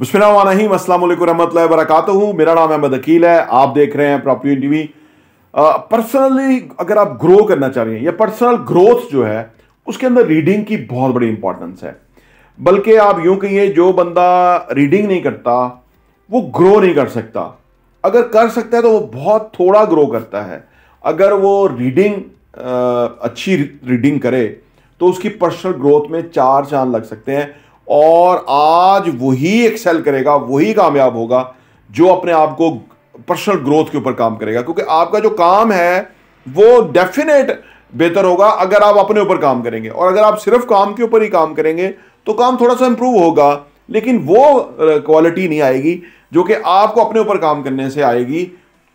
बिस्मिल्लाम अस्सलाम रहमतुल्लाहि मेरा नाम अहमद अकील है आप देख रहे हैं प्रॉपर्टी टीवी पर्सनली अगर आप ग्रो करना चाह रहे हैं या पर्सनल ग्रोथ जो है उसके अंदर रीडिंग की बहुत बड़ी इंपॉर्टेंस है बल्कि आप यूं कहिए जो बंदा रीडिंग नहीं करता वो ग्रो नहीं कर सकता अगर कर सकता है तो वो बहुत थोड़ा ग्रो करता है अगर वो रीडिंग अच्छी रीडिंग करे तो उसकी पर्सनल ग्रोथ में चार चांद लग सकते हैं और आज वही एक्सेल करेगा वही कामयाब होगा जो अपने आप को पर्सनल ग्रोथ के ऊपर काम करेगा क्योंकि आपका जो काम है वो डेफिनेट बेहतर होगा अगर आप अपने ऊपर काम करेंगे और अगर आप सिर्फ काम के ऊपर ही काम करेंगे तो काम थोड़ा सा इम्प्रूव होगा लेकिन वो क्वालिटी नहीं आएगी जो कि आपको अपने ऊपर काम करने से आएगी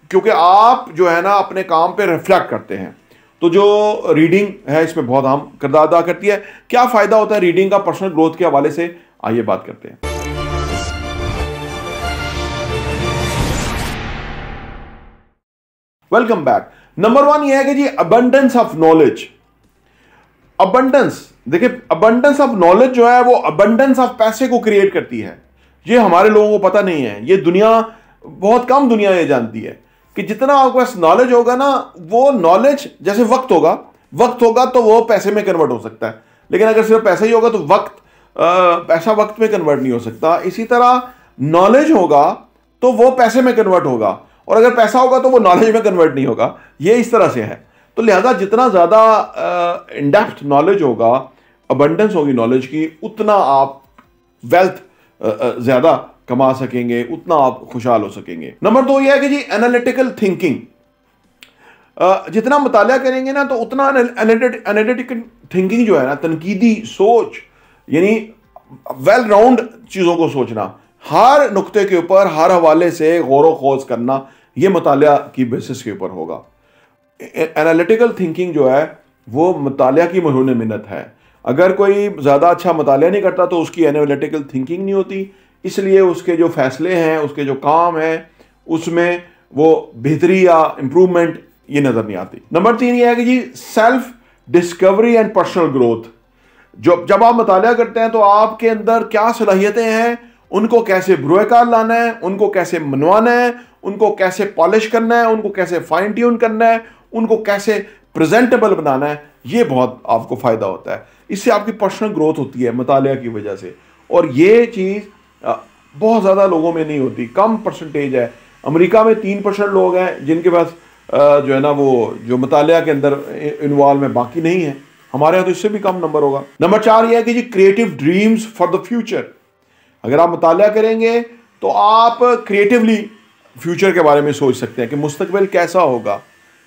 क्योंकि आप जो है ना अपने काम पे रिफ्लेक्ट करते हैं तो जो रीडिंग है इसमें बहुत अहम किरदार अदा करती है क्या फ़ायदा होता है रीडिंग का पर्सनल ग्रोथ के हवाले से आइए बात करते हैं वेलकम बैक नंबर वन ये है कि जी अबंडेंस ऑफ नॉलेज अबंडेंस देखिए अबंडेंस ऑफ नॉलेज जो है वो अबंडेंस ऑफ पैसे को क्रिएट करती है ये हमारे लोगों को पता नहीं है ये दुनिया बहुत कम दुनिया ये जानती है कि जितना आपके पास नॉलेज होगा ना वो नॉलेज जैसे वक्त होगा वक्त होगा तो वो पैसे में कन्वर्ट हो सकता है लेकिन अगर सिर्फ पैसा ही होगा तो वक्त पैसा वक्त में कन्वर्ट नहीं हो सकता इसी तरह नॉलेज होगा तो वो पैसे में कन्वर्ट होगा और अगर पैसा होगा तो वो नॉलेज में कन्वर्ट नहीं होगा ये इस तरह से है तो लिहाजा जितना ज़्यादा इनडेप्थ नॉलेज होगा अबंडेंस होगी नॉलेज की उतना आप वेल्थ ज़्यादा कमा सकेंगे उतना आप खुशहाल हो सकेंगे नंबर दो यह है कि जी एनालिटिकल थिंकिंग जितना मताल करेंगे ना तो उतना एनालिटिकल थिंकिंग जो है ना तनकीदी सोच यानी वेल राउंड चीज़ों को सोचना हर नुक्ते के ऊपर हर हवाले से गौर वोज करना ये मताल की बेसिस के ऊपर होगा एनालिटिकल थिंकिंग जो है वो मताल की मरून मिनत है अगर कोई ज़्यादा अच्छा मताल नहीं करता तो उसकी एनालिटिकल थिंकिंग नहीं होती इसलिए उसके जो फैसले हैं उसके जो काम हैं उसमें वो बेहतरी या इम्प्रूवमेंट ये नज़र नहीं आती नंबर तीन ये है कि जी self discovery and personal growth जो जब आप मताल करते हैं तो आपके अंदर क्या सलाहियतें हैं उनको कैसे ब्रोकार लाना है उनको कैसे मनवाना है उनको कैसे पॉलिश करना है उनको कैसे फाइन ट्यून करना है उनको कैसे प्रेजेंटेबल बनाना है ये बहुत आपको फ़ायदा होता है इससे आपकी पर्सनल ग्रोथ होती है मताल की वजह से और ये चीज़ बहुत ज़्यादा लोगों में नहीं होती कम परसेंटेज है अमेरिका में तीन परसेंट लोग हैं जिनके पास जो है ना वो जो मताल के अंदर इन्वॉल्व है बाकी नहीं है हमारे यहाँ तो इससे भी कम नंबर होगा नंबर चार ये है कि जी creative dreams for the future अगर आप मतलब करेंगे तो आप क्रिएटिवली फ्यूचर के बारे में सोच सकते हैं कि मुस्तबिल कैसा होगा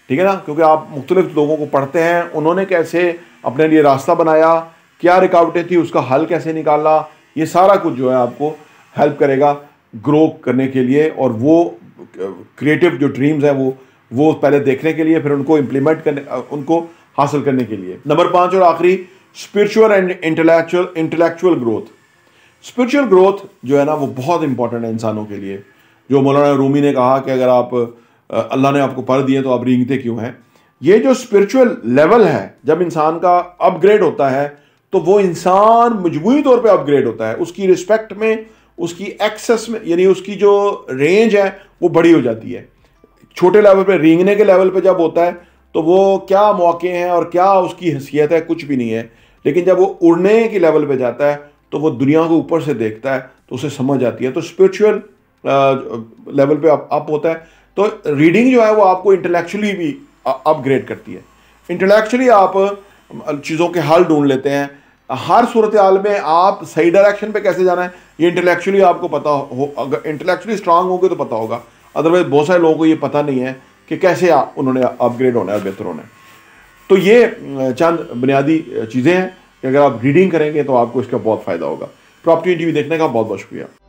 ठीक है ना क्योंकि आप मुख्तलिफ लोगों को पढ़ते हैं उन्होंने कैसे अपने लिए रास्ता बनाया क्या रुकावटें थी उसका हल कैसे निकाला ये सारा कुछ जो है आपको हेल्प करेगा ग्रो करने के लिए और वो क्रिएटिव uh, जो ड्रीम्स हैं वो वो पहले देखने के लिए फिर उनको इम्प्लीमेंट करने uh, उनको हासिल करने के लिए नंबर पाँच और आखिरी spiritual and intellectual intellectual growth spiritual growth जो है ना वो बहुत इंपॉर्टेंट है इंसानों के लिए जो मौलाना रूमी ने कहा कि अगर आप uh, अल्लाह ने आपको पढ़ दिए तो आप रींगते क्यों हैं ये जो स्पिरिचुअल लेवल है जब इंसान का अपग्रेड होता है तो वो इंसान मजमू तौर पर अपग्रेड होता है उसकी रिस्पेक्ट में उसकी एक्सेस में यानी उसकी जो रेंज है वो बड़ी हो जाती है छोटे लेवल पे रेंगने के लेवल पे जब होता है तो वो क्या मौके हैं और क्या उसकी हैसियत है कुछ भी नहीं है लेकिन जब वो उड़ने के लेवल पे जाता है तो वो दुनिया को ऊपर से देखता है तो उसे समझ आती है तो स्पिरिचुअल लेवल पे अप होता है तो रीडिंग जो है वो आपको इंटेलेक्चुअली भी अपग्रेड करती है इंटेलेक्चुअली आप चीज़ों के हल ढूंढ लेते हैं हर सूरत हाल में आप सही डायरेक्शन पे कैसे जाना है ये इंटेलेक्चुअली आपको पता हो अगर इंटेलेक्चुअली स्ट्रांग होंगे तो पता होगा अदरवाइज बहुत सारे लोगों को ये पता नहीं है कि कैसे आ, उन्होंने अपग्रेड होना है और बेहतर होना है तो ये चंद बुनियादी चीज़ें हैं कि अगर आप रीडिंग करेंगे तो आपको इसका बहुत फ़ायदा होगा प्रॉपर्टी टी देखने का बहुत बहुत शुक्रिया